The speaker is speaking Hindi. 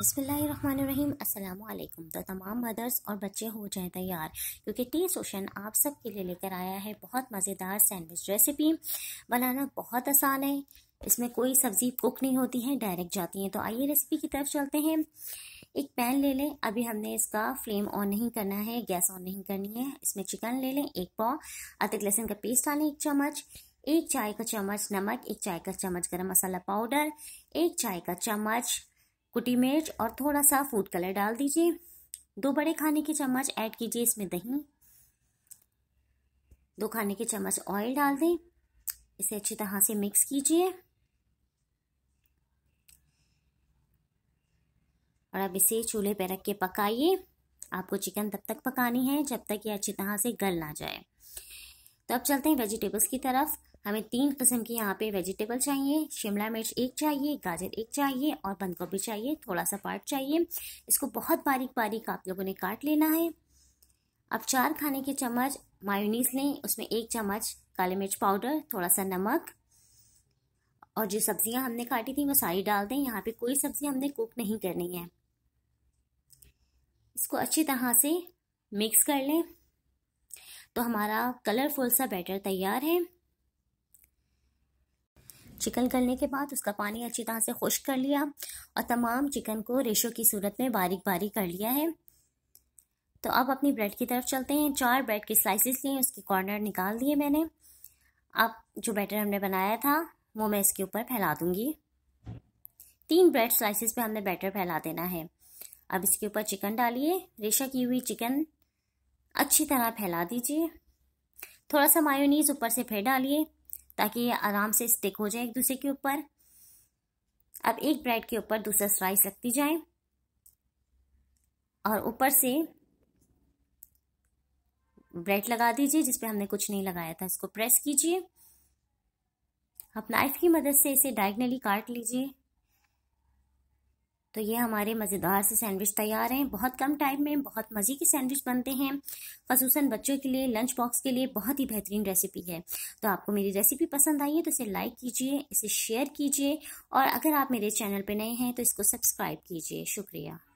बसमीम अल्लाम तो तमाम मदर्स और बच्चे हो जाएं तैयार क्योंकि टी सोशन आप सबके लिए लेकर आया है बहुत मज़ेदार सैंडविच रेसिपी बनाना बहुत आसान है इसमें कोई सब्ज़ी कुक नहीं होती है डायरेक्ट जाती हैं तो आइए रेसिपी की तरफ चलते हैं एक पैन ले लें अभी हमने इसका फ्लेम ऑन नहीं करना है गैस ऑन नहीं करनी है इसमें चिकन ले लें एक पाव अदरक लहसुन का पेस्ट डालें एक चम्मच एक चाय का चम्मच नमक एक चाय का चम्मच गरम मसाला पाउडर एक चाय का चम्मच कुटी मिर्च और थोड़ा सा फूड कलर डाल दीजिए दो बड़े खाने के चम्मच ऐड कीजिए इसमें दही दो खाने के चम्मच ऑयल डाल दें इसे अच्छी तरह से मिक्स कीजिए और अब इसे चूल्हे पर रख के पकाइए आपको चिकन तब तक पकानी है जब तक ये अच्छी तरह से गल ना जाए तो अब चलते हैं वेजिटेबल्स की तरफ हमें तीन किस्म के यहाँ पे वेजिटेबल चाहिए शिमला मिर्च एक चाहिए गाजर एक चाहिए और बंद गोभी चाहिए थोड़ा सा पार्ट चाहिए इसको बहुत बारीक बारीक आप लोगों ने काट लेना है अब चार खाने के चम्मच मायूनीस लें उसमें एक चम्मच काली मिर्च पाउडर थोड़ा सा नमक और जो सब्जियां हमने काटी थी वो सारी डाल दें यहाँ पे कोई सब्जी हमने कुक नहीं करनी है इसको अच्छी तरह से मिक्स कर लें तो हमारा कलरफुल सा बैटर तैयार है चिकन करने के बाद उसका पानी अच्छी तरह से खुश कर लिया और तमाम चिकन को रेशो की सूरत में बारीक बारीक कर लिया है तो अब अपनी ब्रेड की तरफ चलते हैं चार ब्रेड के स्लाइसिस लिए उसके कॉर्नर निकाल दिए मैंने अब जो बैटर हमने बनाया था वो मैं इसके ऊपर फैला दूँगी तीन ब्रेड स्लाइसिस पर हमने बैटर फैला देना है अब इसके ऊपर चिकन डालिए रेशा की हुई चिकन अच्छी तरह फैला दीजिए थोड़ा सा मायोनीज ऊपर से फिर डालिए ताकि ये आराम से स्टिक हो जाए एक दूसरे के ऊपर अब एक ब्रेड के ऊपर दूसरा स्लाइस रखती जाए और ऊपर से ब्रेड लगा दीजिए जिसपे हमने कुछ नहीं लगाया था इसको प्रेस कीजिए आप नाइफ की मदद से इसे डायगनली काट लीजिए तो ये हमारे मज़ेदार से सैंडविच तैयार हैं बहुत कम टाइम में बहुत मज़े के सैंडविच बनते हैं खसूस बच्चों के लिए लंच बॉक्स के लिए बहुत ही बेहतरीन रेसिपी है तो आपको मेरी रेसिपी पसंद आई है तो इसे लाइक कीजिए इसे शेयर कीजिए और अगर आप मेरे चैनल पर नए हैं तो इसको सब्सक्राइब कीजिए शुक्रिया